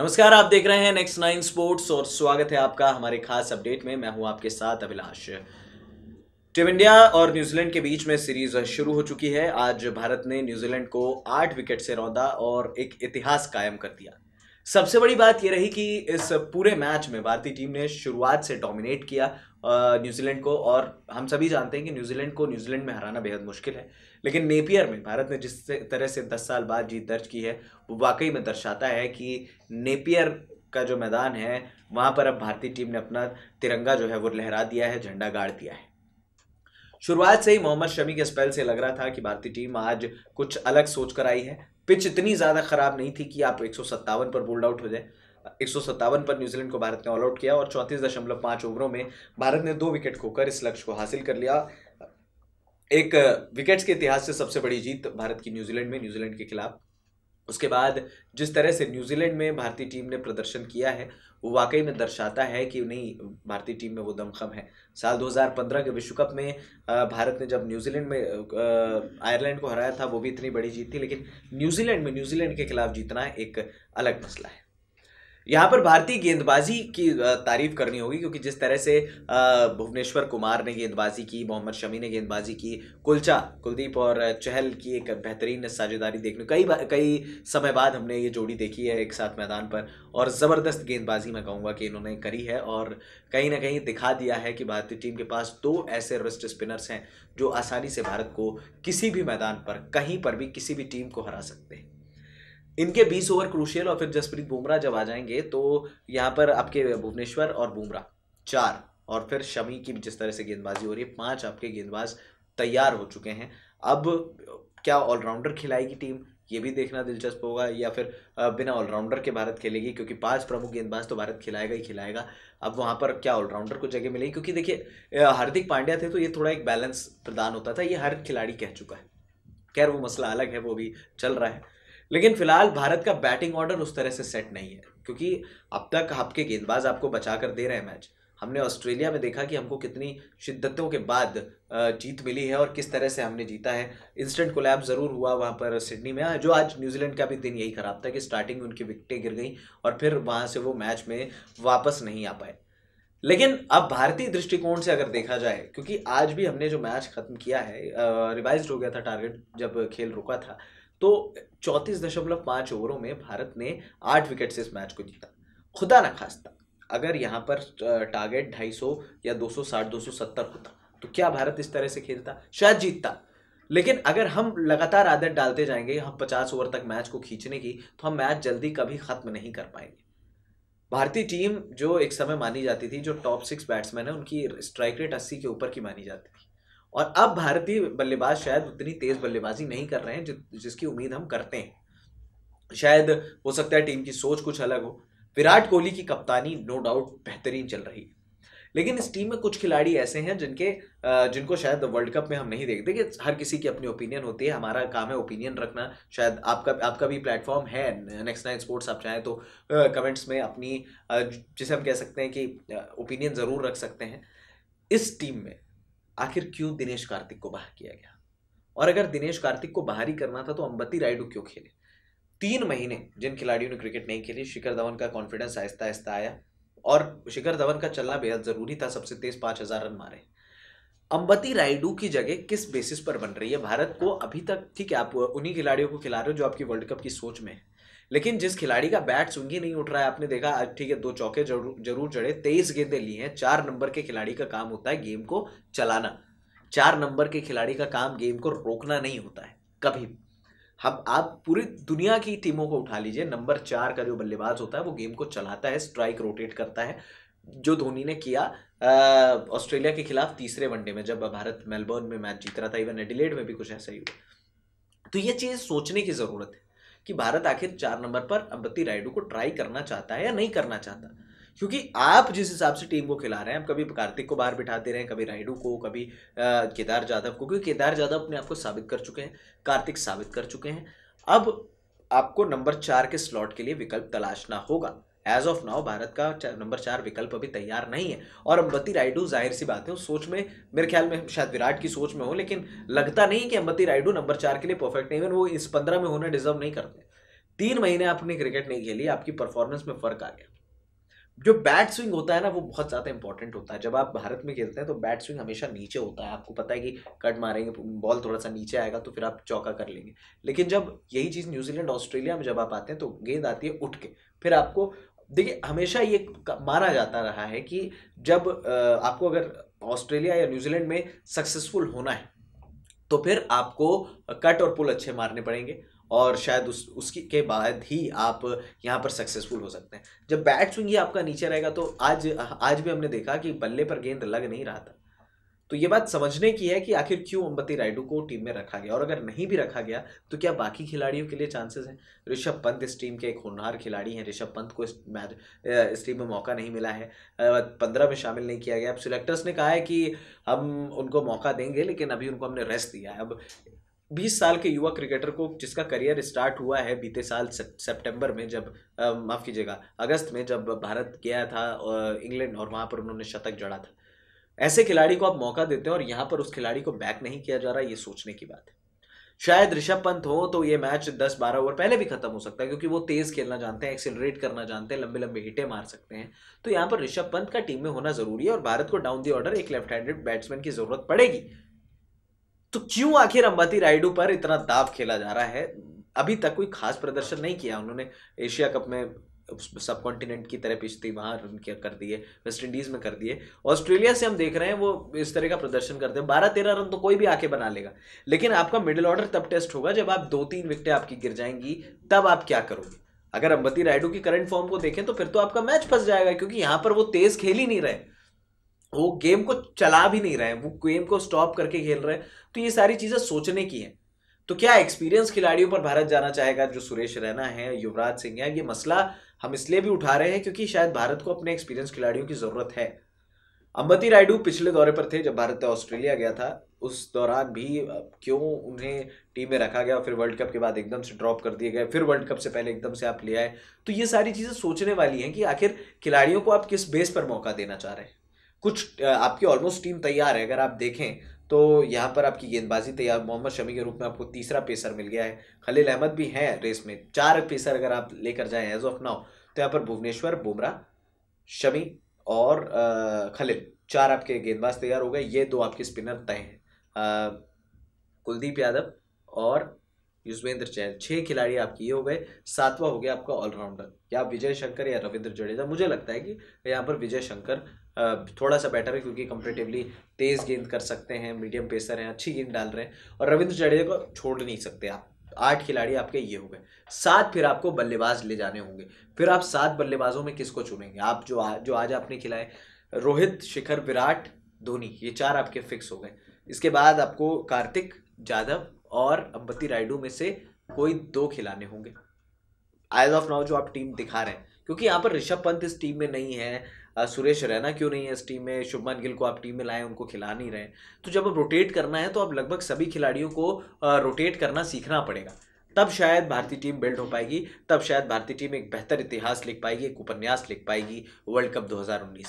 नमस्कार आप देख रहे हैं नेक्स्ट नाइन स्पोर्ट्स और स्वागत है आपका हमारे खास अपडेट में मैं हूं आपके साथ अभिलाष टीम इंडिया और न्यूजीलैंड के बीच में सीरीज शुरू हो चुकी है आज भारत ने न्यूजीलैंड को आठ विकेट से रौंदा और एक इतिहास कायम कर दिया सबसे बड़ी बात यह रही कि इस पूरे मैच में भारतीय टीम ने शुरुआत से डोमिनेट किया न्यूजीलैंड को और हम सभी जानते हैं कि न्यूजीलैंड को न्यूजीलैंड में हराना बेहद मुश्किल है लेकिन नेपियर में भारत ने जिस तरह से दस साल बाद जीत दर्ज की है वो वाकई में दर्शाता है कि नेपियर का जो मैदान है वहाँ पर अब भारतीय टीम ने अपना तिरंगा जो है वो लहरा दिया है झंडा गाड़ दिया है शुरुआत से ही मोहम्मद शमी के स्पेल से लग रहा था कि भारतीय टीम आज कुछ अलग सोच कर आई है पिच इतनी ज़्यादा ख़राब नहीं थी कि आप एक पर बोल्ड आउट हो जाए एक पर न्यूजीलैंड को भारत ने ऑल आउट किया और चौंतीस दशमलव ओवरों में भारत ने दो विकेट खोकर इस लक्ष्य को हासिल कर लिया एक विकेट्स के इतिहास से सबसे बड़ी जीत भारत की न्यूजीलैंड में न्यूजीलैंड के खिलाफ उसके बाद जिस तरह से न्यूजीलैंड में भारतीय टीम ने प्रदर्शन किया है वो वाकई में दर्शाता है कि नहीं भारतीय टीम में वो दमखम है साल 2015 के विश्व कप में भारत ने जब न्यूजीलैंड में आयरलैंड को हराया था वो भी इतनी बड़ी जीत थी लेकिन न्यूजीलैंड में न्यूजीलैंड के खिलाफ जीतना एक अलग मसला है यहाँ पर भारतीय गेंदबाजी की तारीफ करनी होगी क्योंकि जिस तरह से भुवनेश्वर कुमार ने गेंदबाजी की मोहम्मद शमी ने गेंदबाजी की कुलचा कुलदीप और चहल की एक बेहतरीन साझेदारी देखने कई कई समय बाद हमने ये जोड़ी देखी है एक साथ मैदान पर और ज़बरदस्त गेंदबाजी मैं कहूँगा कि इन्होंने करी है और कहीं ना कहीं दिखा दिया है कि भारतीय टीम के पास दो ऐसे रिस्ट स्पिनर्स हैं जो आसानी से भारत को किसी भी मैदान पर कहीं पर भी किसी भी टीम को हरा सकते हैं इनके 20 ओवर क्रूशियल और फिर जसप्रीत बुमराह जब आ जाएंगे तो यहाँ पर आपके भुवनेश्वर और बुमराह चार और फिर शमी की जिस तरह से गेंदबाजी हो रही है पांच आपके गेंदबाज तैयार हो चुके हैं अब क्या ऑलराउंडर खिलाएगी टीम ये भी देखना दिलचस्प होगा या फिर बिना ऑलराउंडर के भारत खेलेगी क्योंकि पांच प्रमुख गेंदबाज तो भारत खिलाएगा ही खिलाएगा अब वहाँ पर क्या ऑलराउंडर को जगह मिलेगी क्योंकि देखिए हार्दिक पांड्या थे तो ये थोड़ा एक बैलेंस प्रदान होता था ये हर खिलाड़ी कह चुका है खैर वो मसला अलग है वो भी चल रहा है लेकिन फिलहाल भारत का बैटिंग ऑर्डर उस तरह से सेट नहीं है क्योंकि अब तक आपके गेंदबाज आपको बचा कर दे रहे हैं मैच हमने ऑस्ट्रेलिया में देखा कि हमको कितनी शिद्दतों के बाद जीत मिली है और किस तरह से हमने जीता है इंस्टेंट कोलैब ज़रूर हुआ वहाँ पर सिडनी में जो आज न्यूजीलैंड का भी दिन यही खराब था कि स्टार्टिंग में उनकी विकटें गिर गई और फिर वहाँ से वो मैच में वापस नहीं आ पाए लेकिन अब भारतीय दृष्टिकोण से अगर देखा जाए क्योंकि आज भी हमने जो मैच ख़त्म किया है रिवाइज हो गया था टारगेट जब खेल रुका था तो चौंतीस दशमलव पांच ओवरों में भारत ने आठ विकेट से इस मैच को जीता खुदा न खास्ता अगर यहाँ पर टारगेट ढाई सौ या दो दो सौ साठ सौ सत्तर होता तो क्या भारत इस तरह से खेलता शायद जीतता लेकिन अगर हम लगातार आदत डालते जाएंगे हम पचास ओवर तक मैच को खींचने की तो हम मैच जल्दी कभी ख़त्म नहीं कर पाएंगे भारतीय टीम जो एक समय मानी जाती थी जो टॉप सिक्स बैट्समैन है उनकी स्ट्राइक रेट अस्सी के ऊपर की मानी जाती थी और अब भारतीय बल्लेबाज शायद उतनी तेज बल्लेबाजी नहीं कर रहे हैं जिसकी उम्मीद हम करते हैं शायद हो सकता है टीम की सोच कुछ अलग हो विराट कोहली की कप्तानी नो डाउट बेहतरीन चल रही है लेकिन इस टीम में कुछ खिलाड़ी ऐसे हैं जिनके जिनको शायद वर्ल्ड कप में हम नहीं देखते कि हर किसी की अपनी ओपिनियन होती है हमारा काम है ओपिनियन रखना शायद आपका आपका भी प्लेटफॉर्म है नेक्स्ट नाइन स्पोर्ट्स आप चाहें तो कमेंट्स में अपनी जिसे हम कह सकते हैं कि ओपिनियन ज़रूर रख सकते हैं इस टीम में आखिर क्यों दिनेश कार्तिक को बाहर किया गया और अगर दिनेश कार्तिक को बाहर ही करना था तो अंबती रायडू क्यों खेले तीन महीने जिन खिलाड़ियों ने क्रिकेट नहीं खेली शिखर धवन का कॉन्फिडेंस आहिस्ता आहिस्ता आया और शिखर धवन का चलना बेहद ज़रूरी था सबसे तेज पांच हज़ार रन मारे अंबती रायडू की जगह किस बेसिस पर बन रही है भारत को अभी तक ठीक है आप उन्हीं खिलाड़ियों को खिला रहे हो जो आपकी वर्ल्ड कप की सोच में है लेकिन जिस खिलाड़ी का बैट सुंगी नहीं उठ रहा है आपने देखा ठीक है दो चौके जरूर जरूर तेईस गेंदे ली हैं चार नंबर के खिलाड़ी का काम होता है गेम को चलाना चार नंबर के खिलाड़ी का काम गेम को रोकना नहीं होता है कभी हम आप पूरी दुनिया की टीमों को उठा लीजिए नंबर चार का जो बल्लेबाज होता है वो गेम को चलाता है स्ट्राइक रोटेट करता है जो धोनी ने किया ऑस्ट्रेलिया के खिलाफ तीसरे वनडे में जब भारत मेलबर्न में मैच जीत रहा था इवन एडिलेड में भी कुछ ऐसा ही हुआ तो ये चीज़ सोचने की ज़रूरत है कि भारत आखिर चार नंबर पर अम्बती रायडू को ट्राई करना चाहता है या नहीं करना चाहता क्योंकि आप जिस हिसाब से टीम को खिला रहे हैं आप कभी कार्तिक को बाहर बिठाते रहे कभी रायडू को कभी केदार जाधव को क्योंकि केदार जाधव अपने आप को साबित कर चुके हैं कार्तिक साबित कर चुके हैं अब आपको नंबर चार के स्लॉट के लिए विकल्प तलाशना होगा एज ऑफ नाउ भारत का नंबर चार विकल्प अभी तैयार नहीं है और अंबती रायडू जाहिर सी बात है उस सोच में मेरे ख्याल में शायद विराट की सोच में हो लेकिन लगता नहीं कि अम्बती रायडू नंबर चार के लिए परफेक्ट नहीं इवन वो इस पंद्रह में होना डिजर्व नहीं करते तीन महीने आपने क्रिकेट नहीं खेली आपकी परफॉर्मेंस में फर्क आ गया जो बैट स्विंग होता है ना वो बहुत ज़्यादा इंपॉर्टेंट होता है जब आप भारत में खेलते हैं तो बैट स्विंग हमेशा नीचे होता है आपको पता है कि कट मारेंगे बॉल थोड़ा सा नीचे आएगा तो फिर आप चौका कर लेंगे लेकिन जब यही चीज़ न्यूजीलैंड ऑस्ट्रेलिया में जब आप आते हैं तो गेंद आती है उठ के फिर आपको देखिए हमेशा ये माना जाता रहा है कि जब आपको अगर ऑस्ट्रेलिया या न्यूजीलैंड में सक्सेसफुल होना है तो फिर आपको कट और पुल अच्छे मारने पड़ेंगे और शायद उस उसकी के बाद ही आप यहाँ पर सक्सेसफुल हो सकते हैं जब बैट स्विंग ही आपका नीचे रहेगा तो आज आज भी हमने देखा कि बल्ले पर गेंद लग नहीं रहा था तो ये बात समझने की है कि आखिर क्यों अम्बती राइडू को टीम में रखा गया और अगर नहीं भी रखा गया तो क्या बाकी खिलाड़ियों के लिए चांसेस हैं ऋषभ पंत इस टीम के एक होनहार खिलाड़ी हैं ऋषभ पंत को इस मैच इस टीम में मौका नहीं मिला है पंद्रह में शामिल नहीं किया गया अब सिलेक्टर्स ने कहा है कि हम उनको मौका देंगे लेकिन अभी उनको हमने रेस्ट दिया है अब बीस साल के युवा क्रिकेटर को जिसका करियर स्टार्ट हुआ है बीते साल सितंबर में जब माफ़ कीजिएगा अगस्त में जब भारत गया था इंग्लैंड और वहाँ पर उन्होंने शतक जड़ा था ऐसे खिलाड़ी को आप मौका देते हैं और यहाँ पर उस खिलाड़ी को बैक नहीं किया जा रहा ये सोचने की बात है शायद ऋषभ पंत हो तो ये मैच 10-12 ओवर पहले भी खत्म हो सकता है क्योंकि वो तेज खेलना जानते हैं एक्सेलरेट करना जानते हैं लंबे लंबे हिटे मार सकते हैं तो यहाँ पर ऋषभ पंत का टीम में होना जरूरी है और भारत को डाउन दी ऑर्डर एक लेफ्ट हैंडेड बैट्समैन की जरूरत पड़ेगी तो क्यों आखिर अंबाती राइडू पर इतना दाब खेला जा रहा है अभी तक कोई खास प्रदर्शन नहीं किया उन्होंने एशिया कप में सब कॉन्टिनेंट की तरह पिच थी वहाँ रन कर दिए वेस्ट इंडीज़ में कर दिए ऑस्ट्रेलिया से हम देख रहे हैं वो इस तरह का प्रदर्शन करते हैं बारह तेरह रन तो कोई भी आके बना लेगा लेकिन आपका मिडिल ऑर्डर तब टेस्ट होगा जब आप दो तीन विकटें आपकी गिर जाएंगी तब आप क्या करोगे अगर अंबती रायडू की करंट फॉर्म को देखें तो फिर तो आपका मैच फंस जाएगा क्योंकि यहां पर वो तेज़ खेल ही नहीं रहे वो गेम को चला भी नहीं रहे हैं वो गेम को स्टॉप करके खेल रहे हैं तो ये सारी चीज़ें सोचने की हैं तो क्या एक्सपीरियंस खिलाड़ियों पर भारत जाना चाहेगा जो सुरेश रैना है युवराज सिंह है ये मसला हम इसलिए भी उठा रहे हैं क्योंकि शायद भारत को अपने एक्सपीरियंस खिलाड़ियों की ज़रूरत है अंबती रायडू पिछले दौरे पर थे जब भारत ऑस्ट्रेलिया गया था उस दौरान भी क्यों उन्हें टीम में रखा गया और फिर वर्ल्ड कप के बाद एकदम से ड्रॉप कर दिए गए फिर वर्ल्ड कप से पहले एकदम से आप ले आए तो ये सारी चीज़ें सोचने वाली हैं कि आखिर खिलाड़ियों को आप किस बेस पर मौका देना चाह रहे हैं कुछ आपकी ऑलमोस्ट टीम तैयार है अगर आप देखें तो यहाँ पर आपकी गेंदबाजी तैयार मोहम्मद शमी के रूप में आपको तीसरा पेसर मिल गया है खलील अहमद भी हैं रेस में चार पेसर अगर आप लेकर जाएं एज ऑफ नाउ तो यहाँ पर भुवनेश्वर बुमराह शमी और खलील चार आपके गेंदबाज तैयार हो गए ये दो आपके स्पिनर तय हैं कुलदीप यादव और युजवेंद्र चैन छः खिलाड़ी आपके ये हो गए सातवां हो गया आपका ऑलराउंडर या विजय शंकर या रविंद्र जडेजा मुझे लगता है कि यहाँ पर विजय शंकर थोड़ा सा बेटर है क्योंकि कंपेरेटिवली तेज़ गेंद कर सकते हैं मीडियम पेसर हैं अच्छी गेंद डाल रहे हैं और रविंद्र जडेजा को छोड़ नहीं सकते आप आठ खिलाड़ी आपके ये हो गए सात फिर आपको बल्लेबाज ले जाने होंगे फिर आप सात बल्लेबाजों में किसको चुनेंगे आप जो आ, जो आज आपने खिलाए रोहित शिखर विराट धोनी ये चार आपके फिक्स हो गए इसके बाद आपको कार्तिक जाधव और अंबती रायडू में से कोई दो खिलाने होंगे आइज ऑफ नाउ जो आप टीम दिखा रहे हैं क्योंकि यहाँ पर ऋषभ पंत इस टीम में नहीं है सुरेश रैना क्यों नहीं है इस टीम में शुभमन गिल को आप टीम में लाएं उनको खिला नहीं रहे तो जब आप रोटेट करना है तो आप लगभग सभी खिलाड़ियों को रोटेट करना सीखना पड़ेगा तब शायद भारतीय टीम बिल्ड हो पाएगी तब शायद भारतीय टीम एक बेहतर इतिहास लिख पाएगी एक उपन्यास लिख पाएगी वर्ल्ड कप 2019 में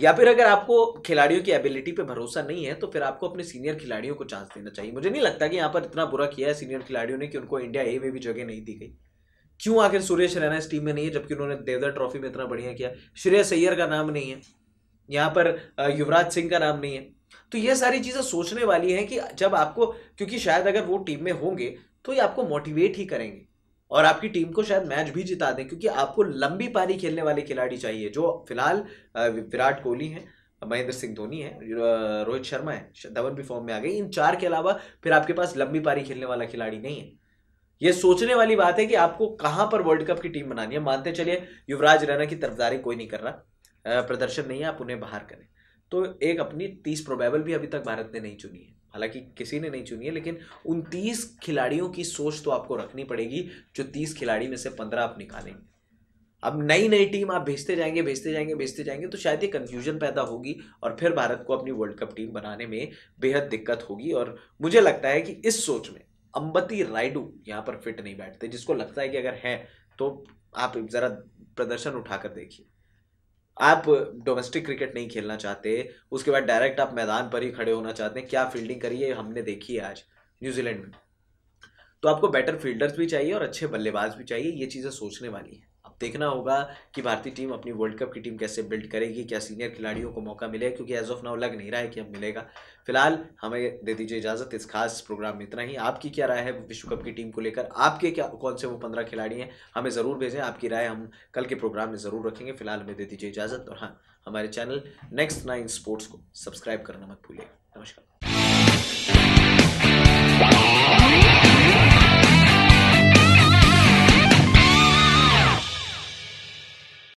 या फिर अगर आपको खिलाड़ियों की एबिलिटी पे भरोसा नहीं है तो फिर आपको अपने सीनियर खिलाड़ियों को चांस देना चाहिए मुझे नहीं लगता कि यहाँ पर इतना बुरा किया है सीनियर खिलाड़ियों ने कि उनको इंडिया ए में भी जगह नहीं दी गई क्यों आखिर सुरेश रैना इस टीम में नहीं है जबकि उन्होंने देवदर ट्रॉफी में इतना बढ़िया किया श्रेय सैयर का नाम नहीं है यहाँ पर युवराज सिंह का नाम नहीं है तो ये सारी चीज़ें सोचने वाली हैं कि जब आपको क्योंकि शायद अगर वो टीम में होंगे तो ये आपको मोटिवेट ही करेंगे और आपकी टीम को शायद मैच भी जिता दें क्योंकि आपको लंबी पारी खेलने वाले खिलाड़ी चाहिए जो फिलहाल विराट कोहली हैं महेंद्र सिंह धोनी है रोहित शर्मा है धवन भी फॉर्म में आ गए इन चार के अलावा फिर आपके पास लंबी पारी खेलने वाला खिलाड़ी नहीं है ये सोचने वाली बात है कि आपको कहां पर वर्ल्ड कप की टीम बनानी है मानते चलिए युवराज रैना की तरफदारी कोई नहीं कर रहा प्रदर्शन नहीं है आप उन्हें बाहर करें तो एक अपनी तीस प्रोबेबल भी अभी तक भारत ने नहीं चुनी है हालांकि किसी ने नहीं चुनी है लेकिन उन तीस खिलाड़ियों की सोच तो आपको रखनी पड़ेगी जो तीस खिलाड़ी में से पंद्रह आप निकालेंगे अब नई नई टीम आप भेजते जाएंगे भेजते जाएंगे भेजते जाएंगे तो शायद ये कन्फ्यूजन पैदा होगी और फिर भारत को अपनी वर्ल्ड कप टीम बनाने में बेहद दिक्कत होगी और मुझे लगता है कि इस सोच में अंबती राइडू यहाँ पर फिट नहीं बैठते जिसको लगता है कि अगर है तो आप ज़रा प्रदर्शन उठाकर देखिए आप डोमेस्टिक क्रिकेट नहीं खेलना चाहते उसके बाद डायरेक्ट आप मैदान पर ही खड़े होना चाहते हैं क्या फील्डिंग करी है हमने देखी है आज न्यूजीलैंड में तो आपको बेटर फील्डर्स भी चाहिए और अच्छे बल्लेबाज भी चाहिए ये चीज़ें सोचने वाली हैं देखना होगा कि भारतीय टीम अपनी वर्ल्ड कप की टीम कैसे बिल्ड करेगी क्या सीनियर खिलाड़ियों को मौका मिलेगा क्योंकि एज ऑफ नाउ लग नहीं रहा है कि अब मिलेगा फिलहाल हमें दे दीजिए इजाज़त इस खास प्रोग्राम में इतना ही आपकी क्या राय है विश्व कप की टीम को लेकर आपके क्या कौन से वो पंद्रह खिलाड़ी हैं हमें ज़रूर भेजें आपकी राय हम कल के प्रोग्राम में ज़रूर रखेंगे फिलहाल हमें दे दीजिए इजाज़त और हाँ हमारे चैनल नेक्स्ट नाइन स्पोर्ट्स को सब्सक्राइब करना मत भूलिएगा नमस्कार